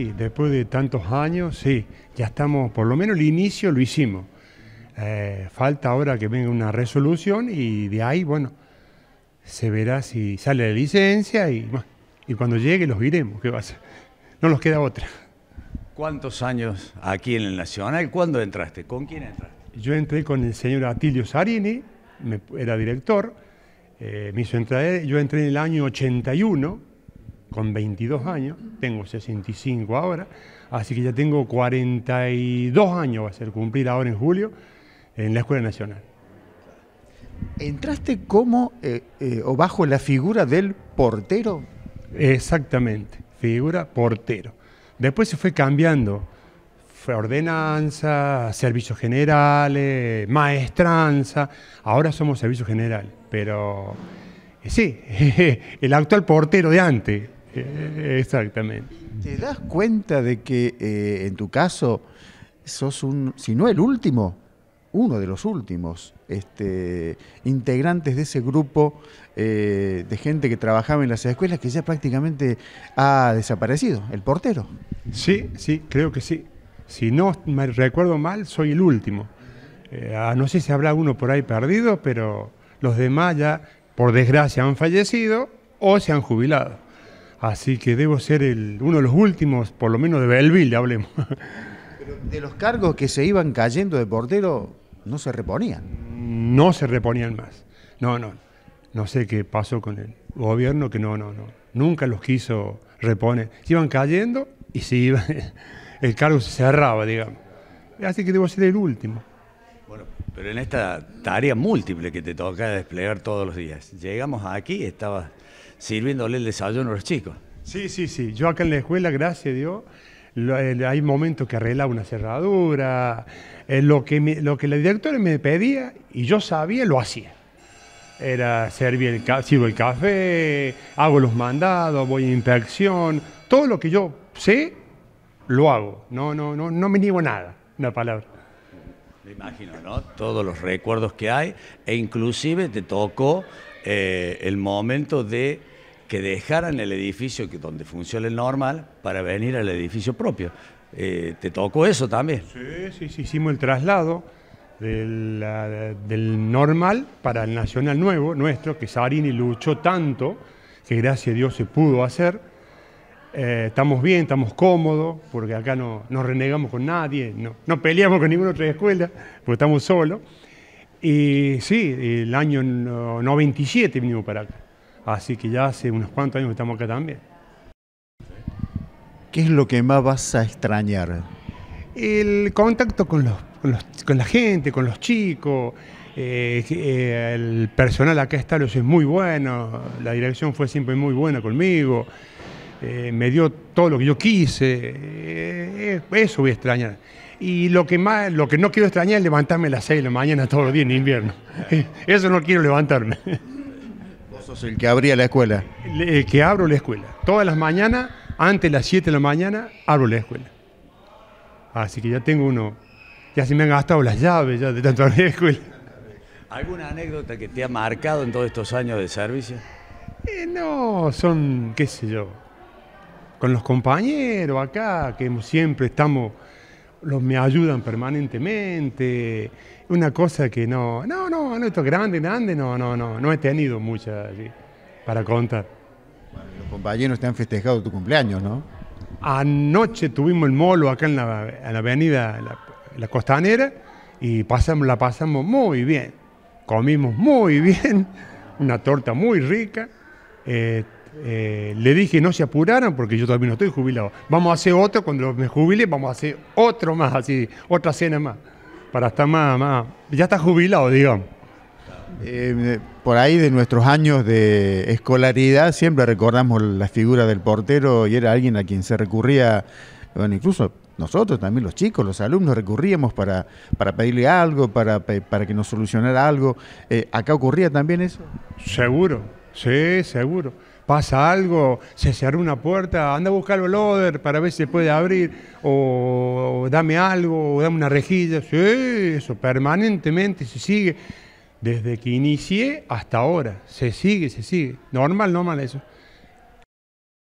Después de tantos años, sí, ya estamos, por lo menos el inicio lo hicimos. Eh, falta ahora que venga una resolución y de ahí, bueno, se verá si sale la licencia y, cuando llegue los viremos, ¿qué va a ser? No nos queda otra. ¿Cuántos años aquí en el Nacional? ¿Cuándo entraste? ¿Con quién entraste? Yo entré con el señor Atilio Sarini, era director, eh, me hizo entrar, yo entré en el año 81, con 22 años, tengo 65 ahora, así que ya tengo 42 años, va a ser cumplir ahora en julio, en la Escuela Nacional. ¿Entraste como eh, eh, o bajo la figura del portero? Exactamente, figura portero. Después se fue cambiando, fue ordenanza, servicios generales, maestranza, ahora somos servicio general, pero eh, sí, el actual portero de antes, Exactamente. ¿Te das cuenta de que eh, en tu caso sos un, si no el último, uno de los últimos este, integrantes de ese grupo eh, de gente que trabajaba en las escuelas que ya prácticamente ha desaparecido, el portero? Sí, sí, creo que sí. Si no me recuerdo mal, soy el último. Eh, ah, no sé si habrá uno por ahí perdido, pero los demás ya, por desgracia, han fallecido o se han jubilado. Así que debo ser el, uno de los últimos, por lo menos de Belville, hablemos. Pero de los cargos que se iban cayendo de portero, no se reponían. No se reponían más. No, no. No sé qué pasó con el gobierno, que no, no, no. Nunca los quiso reponer. Se iban cayendo y se iban, el cargo se cerraba, digamos. Así que debo ser el último. Bueno, pero en esta tarea múltiple que te toca desplegar todos los días, llegamos aquí, estabas sirviéndole el desayuno a los chicos. Sí, sí, sí. Yo acá en la escuela, gracias a Dios, hay momentos que arreglaba una cerradura. Eh, lo, que lo que la directora me pedía y yo sabía, lo hacía. Era servir el, sirvo el café, hago los mandados, voy a inspección. Todo lo que yo sé, lo hago. No, no, no, no me niego nada, una palabra. Me imagino, ¿no? Todos los recuerdos que hay e inclusive te tocó eh, el momento de que dejaran el edificio que, donde funciona el normal para venir al edificio propio. Eh, ¿Te tocó eso también? Sí, sí, sí, hicimos el traslado del, normal para el nacional nuevo, nuestro, que Sarini luchó tanto, que gracias a Dios se pudo hacer. Eh, estamos bien, estamos cómodos, porque acá no, renegamos con nadie, no, no peleamos con ninguna otra escuela, porque estamos solos. Y sí, el año 97 vinimos para acá. Así que ya hace unos cuantos años que estamos acá también. ¿Qué es lo que más vas a extrañar? El contacto con, la gente, con los chicos. Eh, eh, el personal acá está, lo es muy bueno. La dirección fue siempre muy buena conmigo. Eh, me dio todo lo que yo quise. eso voy a extrañar. Y lo que, más, lo que no quiero extrañar es levantarme a las 6 de la mañana todos los días en invierno. Eso no quiero levantarme el que abría la escuela? El que abro la escuela. Todas las mañanas, antes de las 7 de la mañana, abro la escuela. Así que ya tengo uno. Ya se me han gastado las llaves ya de tanto abrir la escuela. ¿Alguna anécdota que te ha marcado en todos estos años de servicio? Eh, no, son, qué sé yo, con los compañeros acá, que siempre estamos los me ayudan permanentemente, una cosa que no, no, no, esto es grande, grande, no, no, no, no he tenido mucha para contar. Bueno, los compañeros te han festejado tu cumpleaños, ¿no? Anoche tuvimos el molo acá en la, avenida la, Costanera y pasamos, la pasamos muy bien, comimos muy bien, una torta muy rica. Eh, eh, le dije, no se apuraran porque yo también no estoy jubilado. Vamos a hacer otro, cuando me jubile, vamos a hacer otro más, así, otra cena más. Para estar más, más. Ya está jubilado, digamos. Eh, eh, por ahí de nuestros años de escolaridad siempre recordamos la figura del portero y era alguien a quien se recurría, bueno, incluso nosotros también, los chicos, los alumnos, recurríamos para, pedirle algo, para, que nos solucionara algo. ¿Acá ocurría también eso? Seguro, sí, seguro pasa algo, se cerró una puerta, anda a buscar el loader para ver si se puede abrir, o, dame algo, o dame una rejilla. Sí, eso permanentemente se sigue. Desde que inicié hasta ahora, se sigue, se sigue. Normal, normal eso.